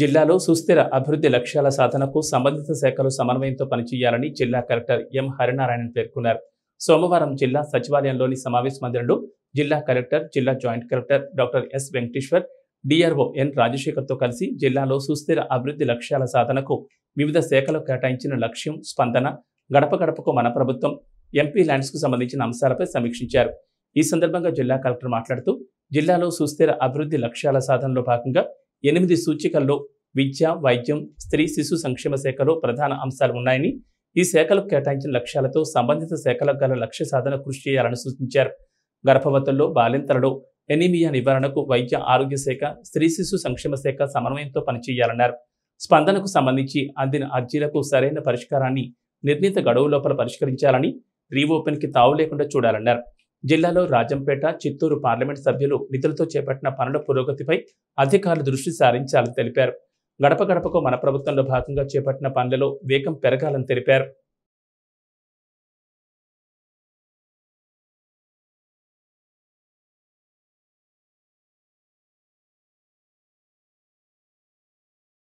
జిల్లాలో సుస్థిర అభివృద్ధి లక్ష్యాల సాధనకు సంబంధిత శాఖలు సమన్వయంతో పనిచేయాలని జిల్లా కలెక్టర్ ఎం హరినారాయణ పేర్కొన్నారు సోమవారం జిల్లా సచివాలయంలోని సమావేశ మందిరంలో జిల్లా కలెక్టర్ జిల్లా joint collector doctor S Venkateshwar DRO N రాజశేఖర్తో కలిసి జిల్లాలో సుస్థిర అభివృద్ధి లక్ష్యాల సాధనకు వివిధ శాఖలు కేటాయించిన లక్ష్యం స్పందన గడప గడపకు మన ప్రభుత్వం ఎంపీ ల్యాండ్స్కు సంబంధించిన అంశాలపై సమీక్షించారు ఈ సందర్భంగా జిల్లా కలెక్టర్ మాట్లాడుతూ జిల్లాలో సుస్థిర అభివృద్ధి లక్ష్యాల సాధనలో భాగంగా ఎనిమిది సూచికల్లో విద్య వైద్యం స్త్రీ శిశు సంక్షేమ శాఖలో ప్రధాన అంశాలు ఉన్నాయని ఈ శాఖలకు కేటాయించిన లక్ష్యాలతో సంబంధిత శాఖలకు గల లక్ష్య సాధన కృషి చేయాలని సూచించారు గర్భవతుల్లో బాలింతలలో ఎనీమియా నివారణకు వైద్య ఆరోగ్య శాఖ స్త్రీ శిశు సంక్షేమ శాఖ సమన్వయంతో పనిచేయాలన్నారు స్పందనకు సంబంధించి అందిన అర్జీలకు సరైన పరిష్కారాన్ని నిర్ణీత గడువు లోపల పరిష్కరించాలని రీఓపెన్కి తావు లేకుండా చూడాలన్నారు జిల్లాలో రాజంపేట చిత్తూరు పార్లమెంట్ సభ్యులు నిధులతో చేపట్టిన పనుల పురోగతిపై అధికారులు దృష్టి సారించాలని తెలిపారు గడప గడపకు మన ప్రభుత్వంలో భాగంగా చేపట్టిన పనులలో వేగం పెరగాలని తెలిపారు